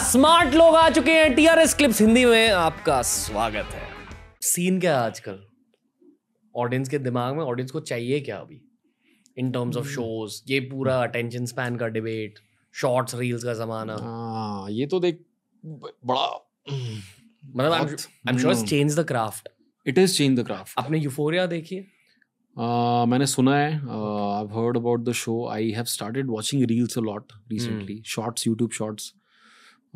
Smart हाँ, लोग आ चुके हैं टीआरएस क्लिप्स हिंदी में आपका स्वागत है सीन क्या है आजकल ऑडियंस के दिमाग में ऑडियंस को चाहिए क्या अभी इन टर्म्स ऑफ शोज ये पूरा अटेंशन स्पैन का डिबेट शॉर्ट्स रील्स का जमाना हाँ ये तो देख बड़ा मतलब I am sure it's change the craft it is change the craft आपने यूफोरिया देखी है Uh, मैंने सुना है I heard about the show I have started watching reels a lot recently shorts YouTube shorts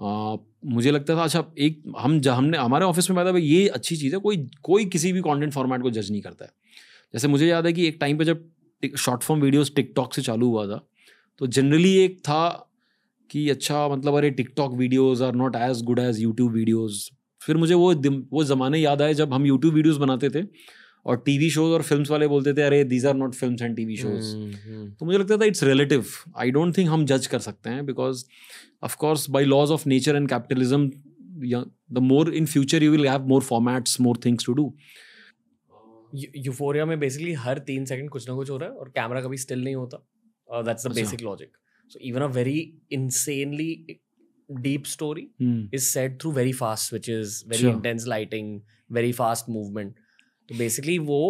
ah, मुझे लगता था अच्छा एक हम हमने हमारे ऑफिस में बताया ये अच्छी चीज़ है कोई कोई किसी भी कॉन्टेंट फॉर्मेट को जज नहीं करता है जैसे मुझे याद है कि एक टाइम पर जब शॉर्ट फॉर्म वीडियोज़ टिकटॉक से चालू हुआ था तो जनरली एक था कि अच्छा मतलब अरे TikTok videos are not as good as YouTube videos फिर मुझे वो वो ज़माने याद आए जब हम यूट्यूब वीडियोज़ बनाते थे और टीवी शोज और फिल्म्स वाले बोलते थे अरे these are not films and TV shows तो मुझे लगता था it's relative I don't think हम जज कर सकते हैं because course by laws of nature and capitalism the more in future you will have more formats more things to do Euphoria में बेसिकली हर तीन सेकंड कुछ ना कुछ हो रहा है और कैमरा कभी स्टिल नहीं होता that's the basic logic so even a very insanely deep story is set through very fast fast switches, very sure. intense lighting, very तो बेसिकली वो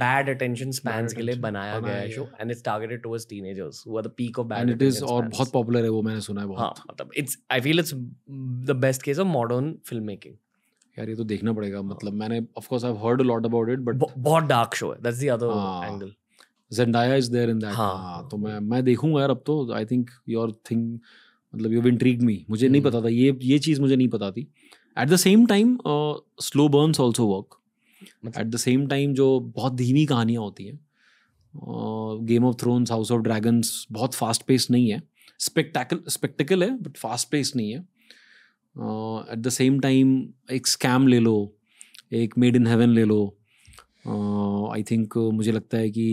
बैड अटेंशन स्पैन के लिए बनाया गया है show and it's targeted towards teenagers who are the peak of bad it is और बहुत popular है वो मैंने सुना है बहुत हां मतलब it's I feel it's the best case of modern film making यार ये तो देखना पड़ेगा मतलब मैंने of course I have heard a lot about it but बहुत डार्क शो है that's the other angle Zendaya is there in that हां तो मैं मैं देखूंगा यार अब तो आई थिंक योर थिंग मतलब यू इंट्रीग मी मुझे नहीं hmm. पता था ये ये चीज़ मुझे नहीं पता थी at the same time slow burns also work at the same time जो बहुत धीमी कहानियाँ होती हैं Game of Thrones House of Dragons बहुत फास्ट पेस नहीं है स्पेक्टैकल स्पेक्टिकल है बट फास्ट पेस नहीं है एट द सेम टाइम एक स्कैम ले लो एक मेड इन हेवन ले लो आई uh, थिंक uh, मुझे लगता है कि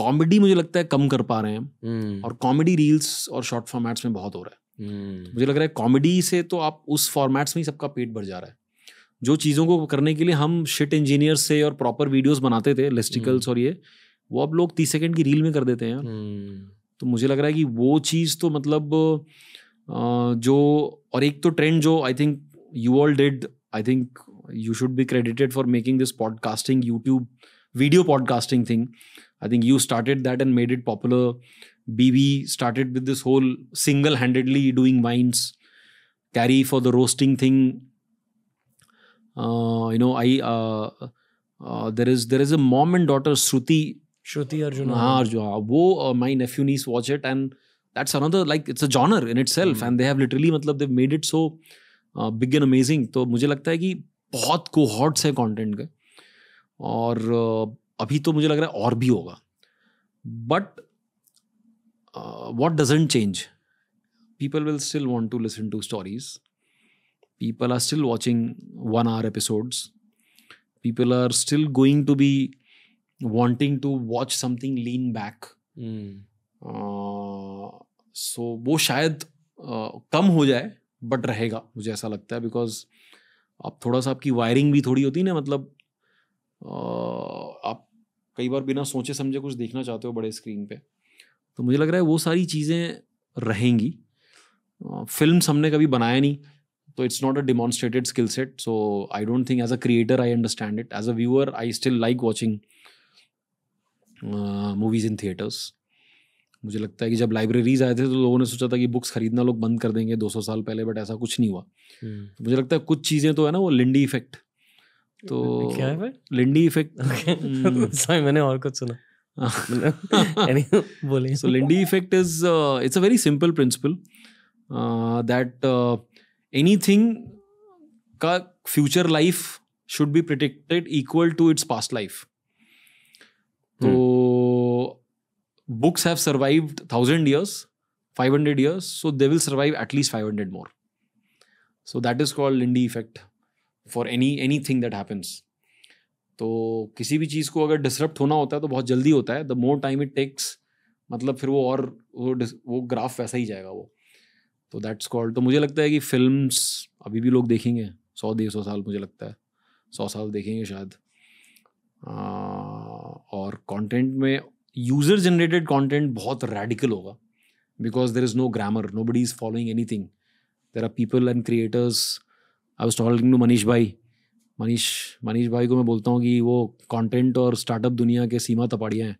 कॉमेडी uh, मुझे लगता है कम कर पा रहे हैं mm. और कॉमेडी रील्स और शॉर्ट फॉर्मेट्स में बहुत हो रहा है mm. मुझे लग रहा है कॉमेडी से तो आप उस फॉर्मेट्स में ही सबका पेट भर जा रहा है जो चीज़ों को करने के लिए हम शिट इंजीनियर से और प्रॉपर वीडियोस बनाते थे लिस्टिकल्स हम्म। और ये वो अब लोग तीस सेकंड की रील में कर देते हैं हम्म। तो मुझे लग रहा है कि वो चीज़ तो मतलब जो और एक तो ट्रेंड जो I think you all did I think you should be credited for making this podcasting YouTube video podcasting thing I think you started that and made it popular be we started with this whole single handedly doing wines. Carry for the roasting thing uh, you know, I uh, uh, there is there is a mom and daughter Shruti. Shruti Arjuna. हाँ Arjuna. uh, my nephew niece watch it and that's another like it's a genre in itself mm. and they have literally matlab they've made it so uh, big and amazing तो मुझे लगता है कि बहुत कोहॉट्स हैं content के और अभी तो मुझे लग रहा है और भी होगा but what doesn't change people will still want to listen to stories people are still watching one hour episodes people are still going to be wanting to watch something lean back mm. uh, so so, वो शायद uh, कम हो जाए but रहेगा मुझे ऐसा लगता है because आप थोड़ा सा आपकी वायरिंग भी थोड़ी होती है ना मतलब uh, आप कई बार बिना सोचे समझे कुछ देखना चाहते हो बड़े स्क्रीन पे तो मुझे लग रहा है वो सारी चीज़ें रहेंगी फिल्म uh, हमने कभी बनाया नहीं तो it's not a demonstrated skill set so I don't think as a creator I understand it as a viewer I still like watching movies in theatres मुझे लगता है कि जब लाइब्रेरीज आए थे तो लोगों ने सोचा था कि बुक्स खरीदना लोग बंद कर देंगे 200 साल पहले बट ऐसा कुछ नहीं हुआ hmm. तो मुझे लगता है कुछ चीज़ें तो है ना वो लिंडी इफेक्ट तो क्या है भाई लिंडी इफेक्ट सॉरी मैंने और कुछ सुना बोले so Lindy effect is it's a very simple principle that anything का future life should be protected equal to its past life तो books have survive thousand years five hundred years so they will survive at least five hundred more so that is called Lindy effect for any anything that happens तो किसी भी चीज़ को अगर disrupt होना होता है तो बहुत जल्दी होता है the more time it takes मतलब फिर वो और वो वो ग्राफ वैसा ही जाएगा वो तो दैट्स कॉल्ड तो मुझे लगता है कि फिल्म अभी भी लोग देखेंगे सौ डेढ़ सौ साल मुझे लगता है सौ साल देखेंगे शायद और कंटेंट में यूज़र जनरेटेड कंटेंट बहुत रेडिकल होगा because there is no grammar nobody is following anything there are people and creators I was to Manish भाई मनीष मनीष भाई को मैं बोलता हूँ कि वो कंटेंट और स्टार्टअप दुनिया के सीमा तपाड़ियाँ हैं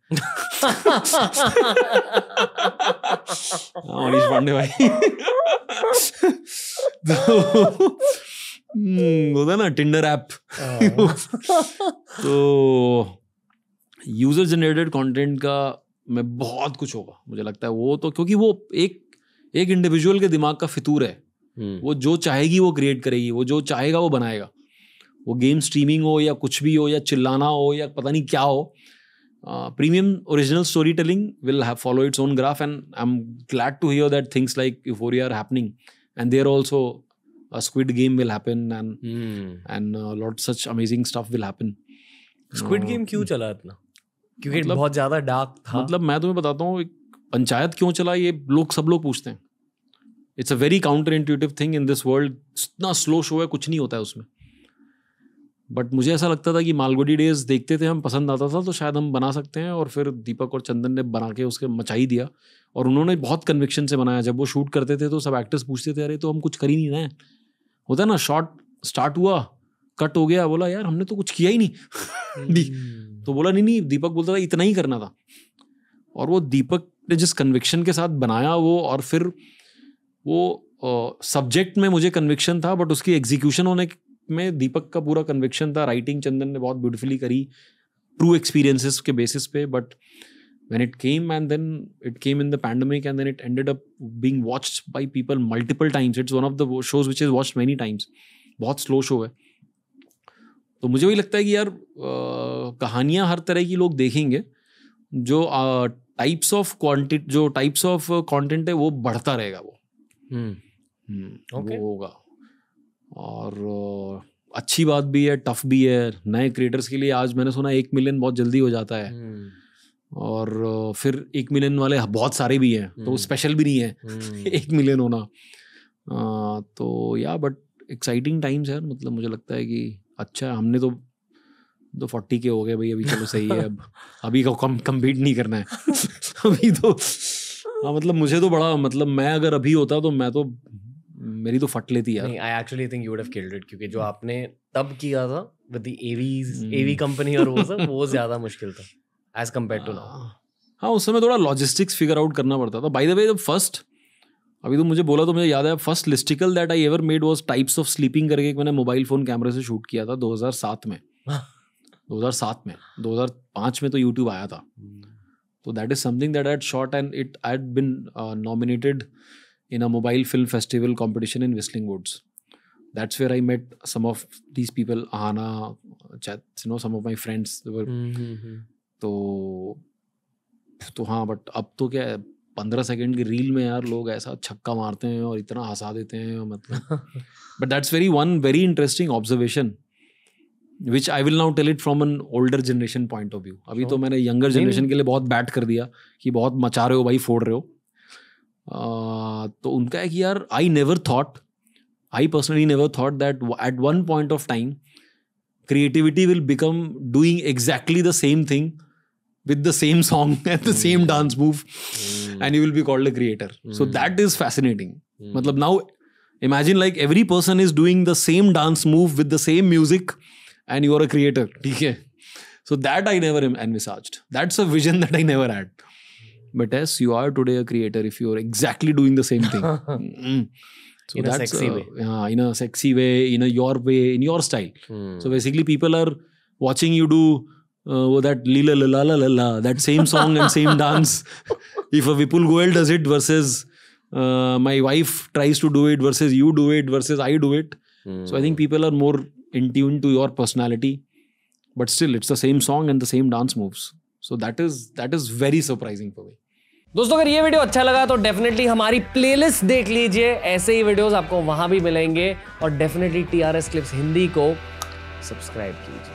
मनीष पांडे भाई तो होता हम्म, ना टिंडर ऐप तो यूजर जनरेटेड कंटेंट का में बहुत कुछ होगा मुझे लगता है वो तो क्योंकि वो एक एक इंडिविजुअल के दिमाग का फितूर है हम्म। वो जो चाहेगी वो क्रिएट करेगी वो जो चाहेगा वो बनाएगा वो गेम स्ट्रीमिंग हो या कुछ भी हो या चिल्लाना हो या पता नहीं क्या हो premium original storytelling will follow its own graph and I am glad to hear that things like Euphoria are happening and they also a Squid Game will happen and and lot such amazing stuff will happen Squid Game क्यों चला इतना क्योंकि मतलब, बहुत ज़्यादा dark था मतलब मैं तुम्हें बताता हूँ एक पंचायत क्यों चला ये लोग सब लोग पूछते हैं it's a very counterintuitive thing in this world इतना स्लो शो है कुछ नहीं होता है उसमें बट मुझे ऐसा लगता था कि मालगोडी डेज देखते थे हम पसंद आता था तो शायद हम बना सकते हैं और फिर दीपक और चंदन ने बना के उसके मचाई दिया और उन्होंने बहुत कन्विक्शन से बनाया जब वो शूट करते थे तो सब एक्टर्स पूछते थे अरे तो हम कुछ कर ही नहीं रहे होता ना शॉट स्टार्ट हुआ कट हो गया बोला यार हमने तो कुछ किया ही नहीं हम्म। तो बोला नहीं नहीं दीपक बोलता था इतना ही करना था और वो दीपक ने जिस कन्विक्शन के साथ बनाया वो और फिर वो सब्जेक्ट में मुझे कन्विक्शन था बट उसकी एग्जीक्यूशन होने में दीपक का पूरा कन्विक्शन था राइटिंग चंदन ने बहुत ब्यूटिफुली करी ट्रू एक्सपीरियंसेस के बेसिस पे but when it came and then it came in the pandemic and then it ended up being watched by people multiple times it's one of the shows which is watched many times बहुत slow show है तो मुझे भी लगता है कि यार कहानियाँ हर तरह की लोग देखेंगे जो टाइप्स ऑफ क्वान्टिट जो टाइप्स ऑफ कॉन्टेंट है वो बढ़ता रहेगा वो ओके hmm. hmm. okay. होगा और अच्छी बात भी है टफ भी है नए क्रिएटर्स के लिए आज मैंने सुना एक मिलियन बहुत जल्दी हो जाता है हम्म। और फिर एक मिलियन वाले बहुत सारे भी हैं तो स्पेशल हम्म। भी नहीं है हम्म। एक मिलियन होना आ, तो या बट एक्साइटिंग टाइम्स है मतलब मुझे लगता है कि अच्छा हमने तो तो फोर्टी के हो गए भाई अभी चलो सही है अब अभी को कम कम्पीट नहीं करना है अभी तो हाँ मतलब मुझे तो बड़ा मतलब मैं अगर अभी होता तो मैं तो मेरी तो फट लेती है I actually think you would have killed it क्योंकि जो आपने तब किया था with the AVs AV company और वो सब वो ज्यादा मुश्किल था एज कंपेयर टू नाउ हाँ उस समय थोड़ा लॉजिस्टिक्स फिगर आउट करना पड़ता था by the way the first अभी तो मुझे बोला तो मुझे याद है first listicle that I ever made was types of sleeping करके मैंने मोबाइल फोन कैमरे से शूट किया था 2007 में 2007 में 2005 में तो यूट्यूब आया था हम्म। तो that is something that I shot and it I been nominated in a mobile film festival competition in Whistling Woods. That's where I met some of these people, Ahana, Chet, you know, some of my friends. They were mm-hmm, mm-hmm. तो तो हाँ but अब तो क्या है पंद्रह second की reel में यार लोग ऐसा छक्का मारते हैं और इतना हंसा देते हैं मतलब but that's very one very interesting observation which I will now tell it from an older generation point of view अभी तो मैंने यंगर जनरेशन के लिए बहुत बैट कर दिया कि बहुत मचा रहे हो भाई फोड़ रहे हो Uh, तो उनका है कि यार I never thought I personally never thought that at one point of time creativity will become doing exactly the same thing with the same song at the same dance move and you will be called a creator so that is fascinating मतलब now imagine like every person is doing the same dance move with the same music and you are a creator ठीक है so that I never envisage that's a vision that I never had But yes, you are today a creator if you are exactly doing the same thing. Mm. So in a sexy uh, way. Yeah, in a sexy way, in a your way, in your style. So hmm. basically, people are watching you do uh, that lila la la la la that same song and same dance. if a Vipul Goel does it versus uh, my wife tries to do it versus you do it versus I do it. So I think hmm. people are more in tune to your personality, but still, it's the same song and the same dance moves. So that is that is very surprising for me दोस्तों अगर ये video अच्छा लगा तो definitely हमारी playlist देख लीजिए ऐसे ही वीडियोस आपको वहां भी मिलेंगे और डेफिनेटली टीआरएस क्लिप्स हिंदी को सब्सक्राइब कीजिए